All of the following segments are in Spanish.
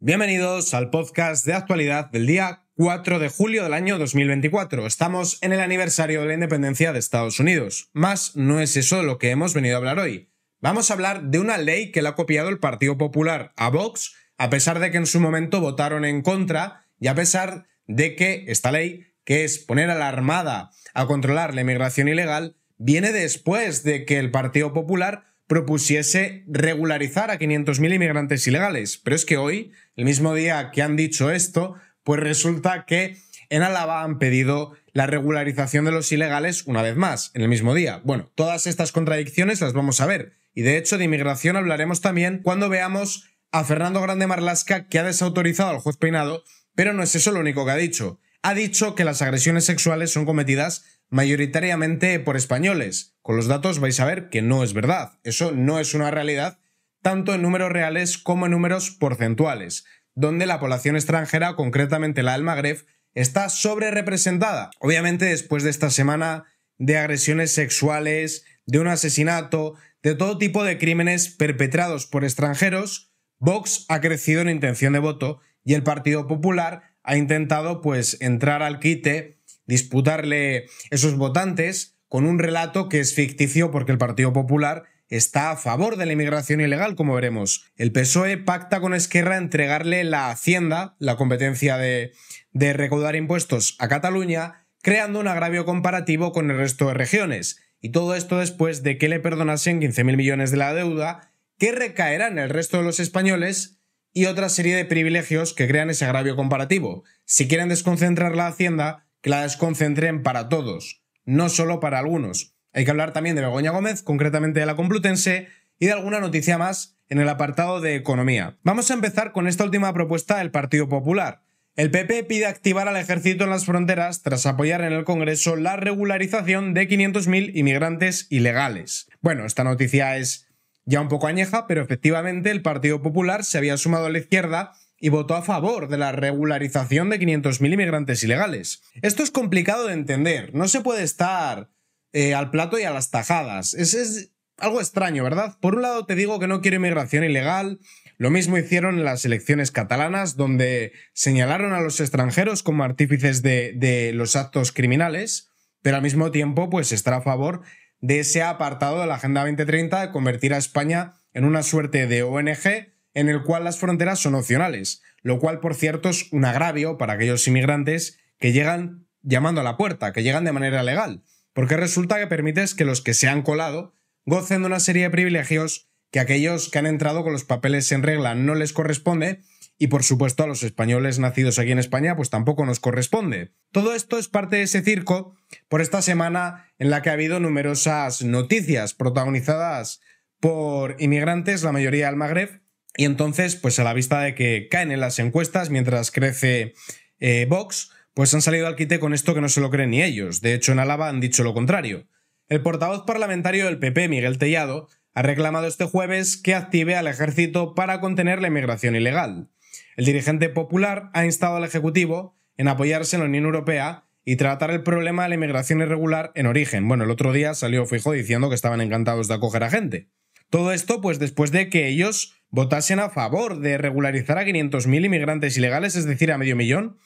Bienvenidos al podcast de actualidad del día 4 de julio del año 2024. Estamos en el aniversario de la independencia de Estados Unidos. Más no es eso de lo que hemos venido a hablar hoy. Vamos a hablar de una ley que le ha copiado el Partido Popular a Vox, a pesar de que en su momento votaron en contra y a pesar de que esta ley, que es poner a la Armada a controlar la inmigración ilegal, viene después de que el Partido Popular propusiese regularizar a 500.000 inmigrantes ilegales. Pero es que hoy, el mismo día que han dicho esto, pues resulta que en Álava han pedido la regularización de los ilegales una vez más, en el mismo día. Bueno, todas estas contradicciones las vamos a ver. Y de hecho, de inmigración hablaremos también cuando veamos a Fernando Grande Marlasca, que ha desautorizado al juez Peinado, pero no es eso lo único que ha dicho. Ha dicho que las agresiones sexuales son cometidas mayoritariamente por españoles. Con los datos vais a ver que no es verdad. Eso no es una realidad, tanto en números reales como en números porcentuales, donde la población extranjera, concretamente la del Magreb, está sobre representada. Obviamente, después de esta semana de agresiones sexuales, de un asesinato, de todo tipo de crímenes perpetrados por extranjeros, Vox ha crecido en intención de voto y el Partido Popular ha intentado pues entrar al quite disputarle esos votantes con un relato que es ficticio porque el Partido Popular está a favor de la inmigración ilegal, como veremos. El PSOE pacta con Esquerra entregarle la Hacienda, la competencia de, recaudar impuestos a Cataluña, creando un agravio comparativo con el resto de regiones. Y todo esto después de que le perdonasen 15.000 millones de la deuda, que recaerán en el resto de los españoles, y otra serie de privilegios que crean ese agravio comparativo. Si quieren desconcentrar la Hacienda, que la desconcentren para todos, no solo para algunos. Hay que hablar también de Begoña Gómez, concretamente de la Complutense, y de alguna noticia más en el apartado de economía. Vamos a empezar con esta última propuesta del Partido Popular. El PP pide activar al ejército en las fronteras tras apoyar en el Congreso la regularización de 500.000 inmigrantes ilegales. Bueno, esta noticia es ya un poco añeja, pero efectivamente el Partido Popular se había sumado a la izquierda y votó a favor de la regularización de 500.000 inmigrantes ilegales. Esto es complicado de entender, no se puede estar eh, al plato y a las tajadas. Es, es algo extraño, ¿verdad? Por un lado te digo que no quiero inmigración ilegal, lo mismo hicieron en las elecciones catalanas, donde señalaron a los extranjeros como artífices de, de los actos criminales, pero al mismo tiempo pues estar a favor de ese apartado de la Agenda 2030 de convertir a España en una suerte de ONG en el cual las fronteras son opcionales, lo cual, por cierto, es un agravio para aquellos inmigrantes que llegan llamando a la puerta, que llegan de manera legal, porque resulta que permites que los que se han colado gocen de una serie de privilegios que aquellos que han entrado con los papeles en regla no les corresponde y por supuesto a los españoles nacidos aquí en España pues tampoco nos corresponde. Todo esto es parte de ese circo por esta semana en la que ha habido numerosas noticias protagonizadas por inmigrantes, la mayoría al Magreb, y entonces, pues a la vista de que caen en las encuestas mientras crece eh, Vox, pues han salido al quite con esto que no se lo creen ni ellos. De hecho, en Álava han dicho lo contrario. El portavoz parlamentario del PP, Miguel Tellado, ha reclamado este jueves que active al ejército para contener la inmigración ilegal. El dirigente popular ha instado al Ejecutivo en apoyarse en la Unión Europea y tratar el problema de la inmigración irregular en origen. Bueno, el otro día salió Fijo diciendo que estaban encantados de acoger a gente. Todo esto, pues después de que ellos votasen a favor de regularizar a 500.000 inmigrantes ilegales, es decir, a medio millón,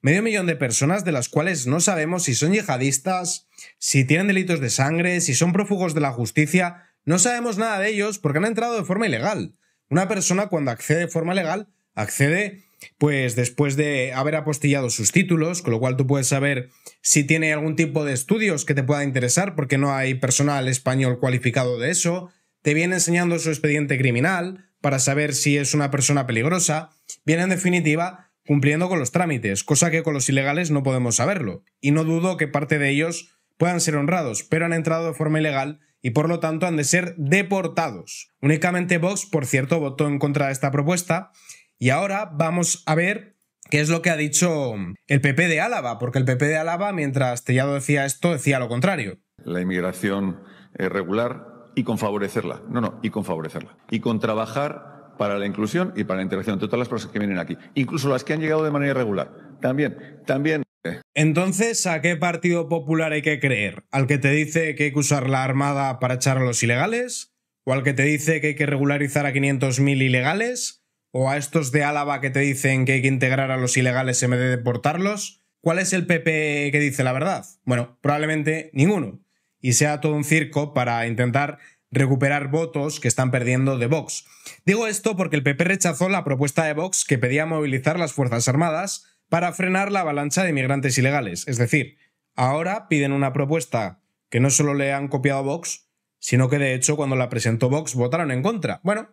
medio millón de personas de las cuales no sabemos si son yihadistas, si tienen delitos de sangre, si son prófugos de la justicia, no sabemos nada de ellos porque han entrado de forma ilegal. Una persona cuando accede de forma legal, accede pues después de haber apostillado sus títulos, con lo cual tú puedes saber si tiene algún tipo de estudios que te pueda interesar porque no hay personal español cualificado de eso, te viene enseñando su expediente criminal, para saber si es una persona peligrosa, viene en definitiva cumpliendo con los trámites, cosa que con los ilegales no podemos saberlo, y no dudo que parte de ellos puedan ser honrados, pero han entrado de forma ilegal y por lo tanto han de ser deportados. Únicamente Vox, por cierto, votó en contra de esta propuesta, y ahora vamos a ver qué es lo que ha dicho el PP de Álava, porque el PP de Álava, mientras Tellado decía esto, decía lo contrario. La inmigración regular y con favorecerla. No, no, y con favorecerla. Y con trabajar para la inclusión y para la integración de todas las personas que vienen aquí, incluso las que han llegado de manera irregular. También, también. Eh. Entonces, ¿a qué Partido Popular hay que creer? ¿Al que te dice que hay que usar la Armada para echar a los ilegales? ¿O al que te dice que hay que regularizar a 500.000 ilegales? ¿O a estos de Álava que te dicen que hay que integrar a los ilegales en vez de deportarlos? ¿Cuál es el PP e que dice la verdad? Bueno, probablemente ninguno y sea todo un circo para intentar recuperar votos que están perdiendo de Vox. Digo esto porque el PP rechazó la propuesta de Vox que pedía movilizar las Fuerzas Armadas para frenar la avalancha de inmigrantes ilegales. Es decir, ahora piden una propuesta que no solo le han copiado a Vox, sino que de hecho cuando la presentó Vox votaron en contra. Bueno,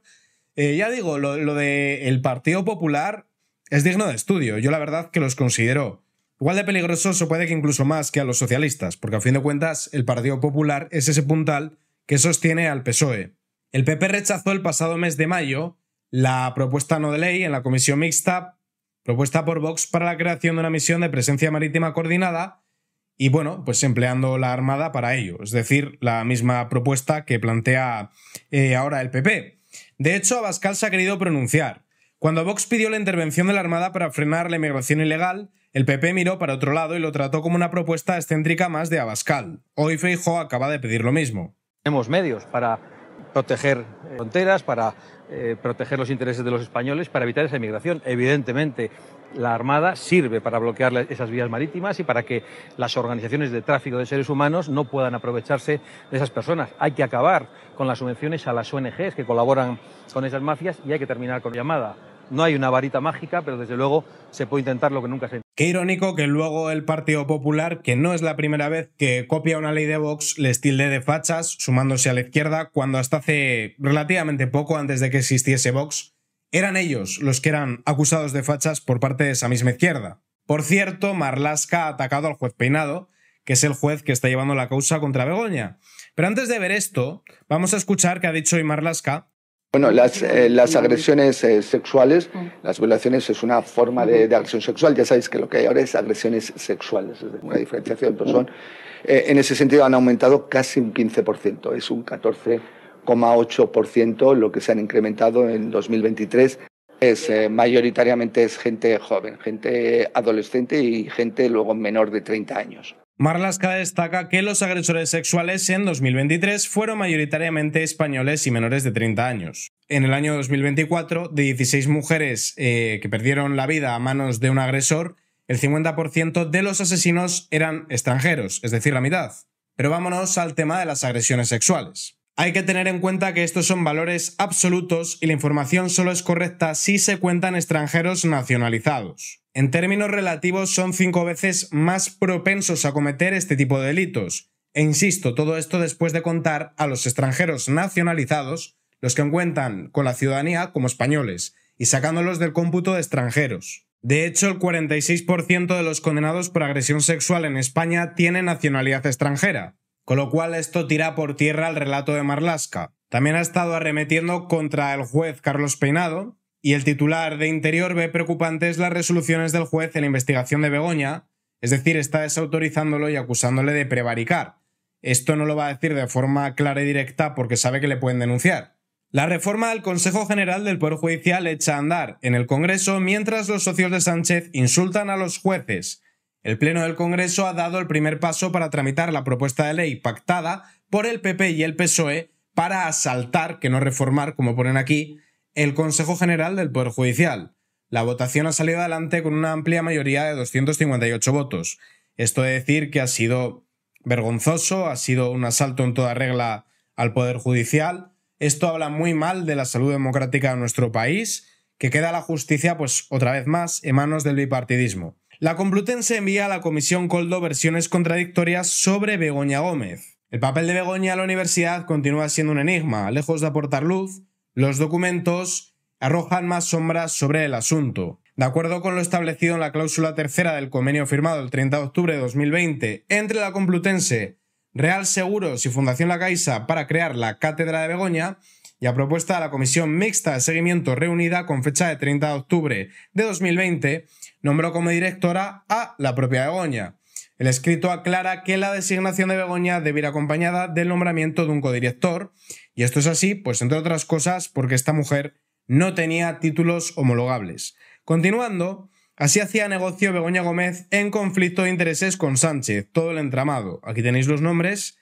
eh, ya digo, lo, del Partido Popular es digno de estudio. Yo la verdad que los considero Igual de peligroso, puede que incluso más que a los socialistas, porque a fin de cuentas el Partido Popular es ese puntal que sostiene al PSOE. El PP rechazó el pasado mes de mayo la propuesta no de ley en la comisión mixta propuesta por Vox para la creación de una misión de presencia marítima coordinada y bueno, pues empleando la Armada para ello, es decir, la misma propuesta que plantea eh, ahora el PP. De hecho, Abascal se ha querido pronunciar. Cuando Vox pidió la intervención de la Armada para frenar la inmigración ilegal, el PP miró para otro lado y lo trató como una propuesta excéntrica más de Abascal. Hoy Feijo acaba de pedir lo mismo. Tenemos medios para proteger eh, fronteras, para eh, proteger los intereses de los españoles, para evitar esa inmigración. Evidentemente, la Armada sirve para bloquear esas vías marítimas y para que las organizaciones de tráfico de seres humanos no puedan aprovecharse de esas personas. Hay que acabar con las subvenciones a las ONGs que colaboran con esas mafias y hay que terminar con llamada. No hay una varita mágica, pero desde luego se puede intentar lo que nunca se Qué irónico que luego el Partido Popular, que no es la primera vez que copia una ley de Vox, les tilde de fachas, sumándose a la izquierda, cuando hasta hace relativamente poco, antes de que existiese Vox, eran ellos los que eran acusados de fachas por parte de esa misma izquierda. Por cierto, Marlaska ha atacado al juez Peinado, que es el juez que está llevando la causa contra Begoña. Pero antes de ver esto, vamos a escuchar qué ha dicho hoy Marlaska... Bueno, las, eh, las agresiones eh, sexuales, mm. las violaciones es una forma de, agresión sexual. Ya sabéis que lo que hay ahora es agresiones sexuales, es una diferenciación, son, eh, en ese sentido han aumentado casi un 15%, es un 14,8% lo que se han incrementado en 2023 es, eh, mayoritariamente es gente joven, gente adolescente y gente luego menor de 30 años. Marlaska destaca que los agresores sexuales en 2023 fueron mayoritariamente españoles y menores de 30 años. En el año 2024, de 16 mujeres eh, que perdieron la vida a manos de un agresor, el 50% de los asesinos eran extranjeros, es decir, la mitad. Pero vámonos al tema de las agresiones sexuales. Hay que tener en cuenta que estos son valores absolutos y la información solo es correcta si se cuentan extranjeros nacionalizados. En términos relativos son cinco veces más propensos a cometer este tipo de delitos. E insisto, todo esto después de contar a los extranjeros nacionalizados, los que cuentan con la ciudadanía como españoles, y sacándolos del cómputo de extranjeros. De hecho, el 46% de los condenados por agresión sexual en España tiene nacionalidad extranjera, con lo cual esto tira por tierra el relato de Marlasca. También ha estado arremetiendo contra el juez Carlos Peinado, y el titular de Interior ve preocupantes las resoluciones del juez en la investigación de Begoña, es decir, está desautorizándolo y acusándole de prevaricar. Esto no lo va a decir de forma clara y directa porque sabe que le pueden denunciar. La reforma del Consejo General del Poder Judicial echa a andar en el Congreso mientras los socios de Sánchez insultan a los jueces, el Pleno del Congreso ha dado el primer paso para tramitar la propuesta de ley pactada por el PP y el PSOE para asaltar, que no reformar, como ponen aquí, el Consejo General del Poder Judicial. La votación ha salido adelante con una amplia mayoría de 258 votos. Esto de decir que ha sido vergonzoso, ha sido un asalto en toda regla al Poder Judicial. Esto habla muy mal de la salud democrática de nuestro país, que queda la justicia, pues otra vez más, en manos del bipartidismo. La Complutense envía a la Comisión Coldo versiones contradictorias sobre Begoña Gómez. El papel de Begoña a la universidad continúa siendo un enigma. Lejos de aportar luz, los documentos arrojan más sombras sobre el asunto. De acuerdo con lo establecido en la cláusula tercera del convenio firmado el 30 de octubre de 2020 entre la Complutense, Real Seguros y Fundación La Caixa para crear la Cátedra de Begoña, y a propuesta de la Comisión Mixta de Seguimiento reunida con fecha de 30 de octubre de 2020, nombró como directora a la propia Begoña. El escrito aclara que la designación de Begoña debe ir acompañada del nombramiento de un codirector, y esto es así, pues entre otras cosas, porque esta mujer no tenía títulos homologables. Continuando, así hacía negocio Begoña Gómez en conflicto de intereses con Sánchez, todo el entramado. Aquí tenéis los nombres,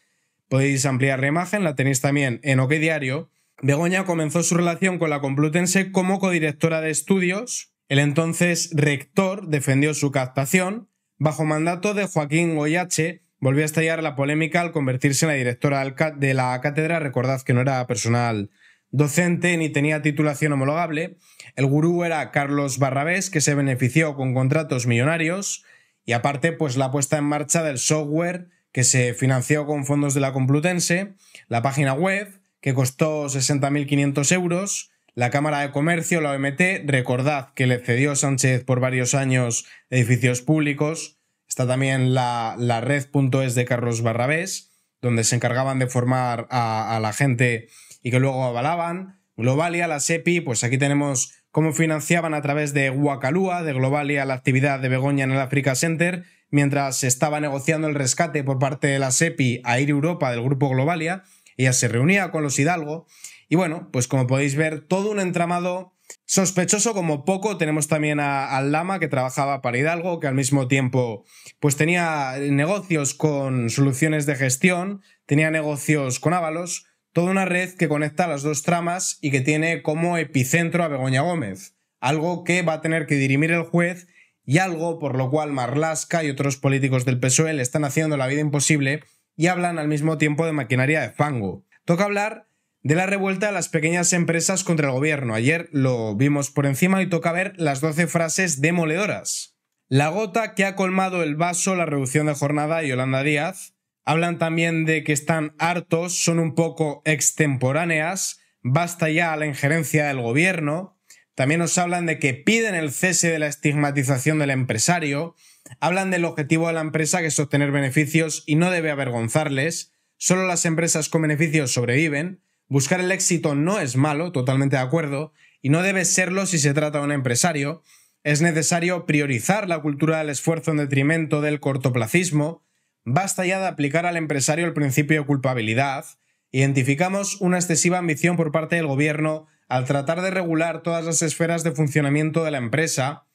podéis ampliar la imagen, la tenéis también en OK Diario, Begoña comenzó su relación con la Complutense como codirectora de estudios. El entonces rector defendió su captación. Bajo mandato de Joaquín Goyache, volvió a estallar la polémica al convertirse en la directora de la cátedra. Recordad que no era personal docente ni tenía titulación homologable. El gurú era Carlos Barrabés, que se benefició con contratos millonarios. Y aparte, pues la puesta en marcha del software que se financió con fondos de la Complutense, la página web, que costó 60.500 euros. La Cámara de Comercio, la OMT, recordad que le cedió Sánchez por varios años edificios públicos. Está también la, red.es de Carlos Barrabés, donde se encargaban de formar a, la gente y que luego avalaban. Globalia, la SEPI, pues aquí tenemos cómo financiaban a través de Guacalúa... de Globalia, la actividad de Begoña en el Africa Center, mientras se estaba negociando el rescate por parte de la SEPI a Ir Europa del grupo Globalia. Ella se reunía con los Hidalgo y bueno, pues como podéis ver, todo un entramado sospechoso como poco. Tenemos también a, al Lama que trabajaba para Hidalgo, que al mismo tiempo pues tenía negocios con soluciones de gestión, tenía negocios con Ábalos, toda una red que conecta las dos tramas y que tiene como epicentro a Begoña Gómez, algo que va a tener que dirimir el juez y algo por lo cual Marlasca y otros políticos del PSOE le están haciendo la vida imposible y hablan al mismo tiempo de maquinaria de fango. Toca hablar de la revuelta de las pequeñas empresas contra el gobierno. Ayer lo vimos por encima y toca ver las 12 frases demoledoras. La gota que ha colmado el vaso, la reducción de jornada y Holanda Díaz. Hablan también de que están hartos, son un poco extemporáneas, basta ya la injerencia del gobierno. También nos hablan de que piden el cese de la estigmatización del empresario, Hablan del objetivo de la empresa que es obtener beneficios y no debe avergonzarles. Solo las empresas con beneficios sobreviven. Buscar el éxito no es malo, totalmente de acuerdo, y no debe serlo si se trata de un empresario. Es necesario priorizar la cultura del esfuerzo en detrimento del cortoplacismo. Basta ya de aplicar al empresario el principio de culpabilidad. Identificamos una excesiva ambición por parte del gobierno al tratar de regular todas las esferas de funcionamiento de la empresa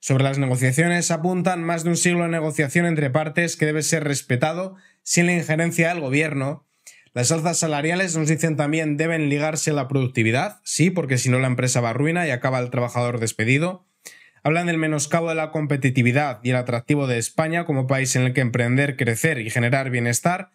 sobre las negociaciones apuntan más de un siglo de negociación entre partes que debe ser respetado sin la injerencia del gobierno. Las alzas salariales, nos dicen también, deben ligarse a la productividad, sí, porque si no la empresa va a ruina y acaba el trabajador despedido. Hablan del menoscabo de la competitividad y el atractivo de España como país en el que emprender, crecer y generar bienestar.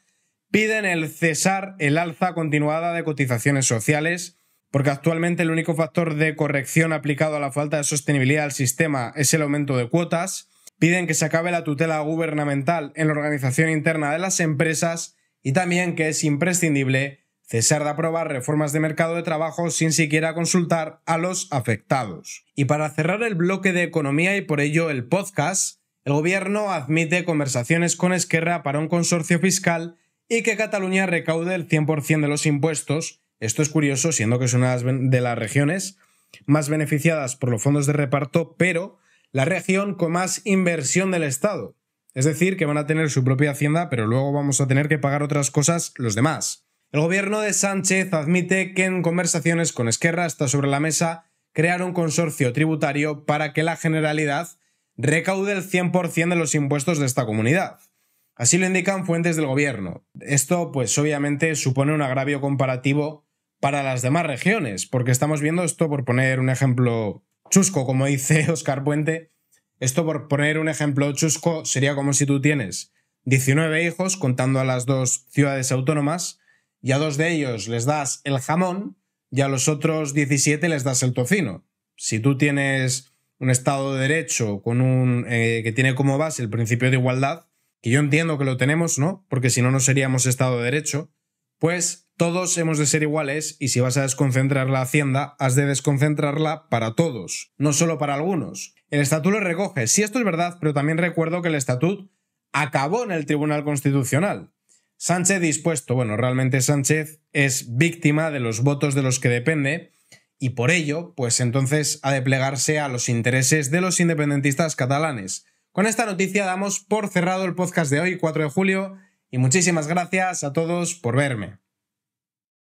Piden el cesar el alza continuada de cotizaciones sociales porque actualmente el único factor de corrección aplicado a la falta de sostenibilidad del sistema es el aumento de cuotas, piden que se acabe la tutela gubernamental en la organización interna de las empresas y también que es imprescindible cesar de aprobar reformas de mercado de trabajo sin siquiera consultar a los afectados. Y para cerrar el bloque de economía y por ello el podcast, el gobierno admite conversaciones con Esquerra para un consorcio fiscal y que Cataluña recaude el 100% de los impuestos esto es curioso, siendo que es una de las regiones más beneficiadas por los fondos de reparto, pero la región con más inversión del Estado. Es decir, que van a tener su propia hacienda, pero luego vamos a tener que pagar otras cosas los demás. El gobierno de Sánchez admite que en conversaciones con Esquerra está sobre la mesa crear un consorcio tributario para que la Generalidad recaude el 100% de los impuestos de esta comunidad. Así lo indican fuentes del gobierno. Esto, pues obviamente, supone un agravio comparativo para las demás regiones, porque estamos viendo esto por poner un ejemplo chusco, como dice Oscar Puente, esto por poner un ejemplo chusco sería como si tú tienes 19 hijos contando a las dos ciudades autónomas y a dos de ellos les das el jamón y a los otros 17 les das el tocino. Si tú tienes un Estado de Derecho con un, eh, que tiene como base el principio de igualdad, que yo entiendo que lo tenemos, ¿no? Porque si no, no seríamos Estado de Derecho, pues todos hemos de ser iguales y si vas a desconcentrar la hacienda, has de desconcentrarla para todos, no solo para algunos. El estatuto lo recoge, sí esto es verdad, pero también recuerdo que el estatuto acabó en el Tribunal Constitucional. Sánchez dispuesto, bueno, realmente Sánchez es víctima de los votos de los que depende y por ello, pues entonces ha de plegarse a los intereses de los independentistas catalanes. Con esta noticia damos por cerrado el podcast de hoy, 4 de julio, y muchísimas gracias a todos por verme.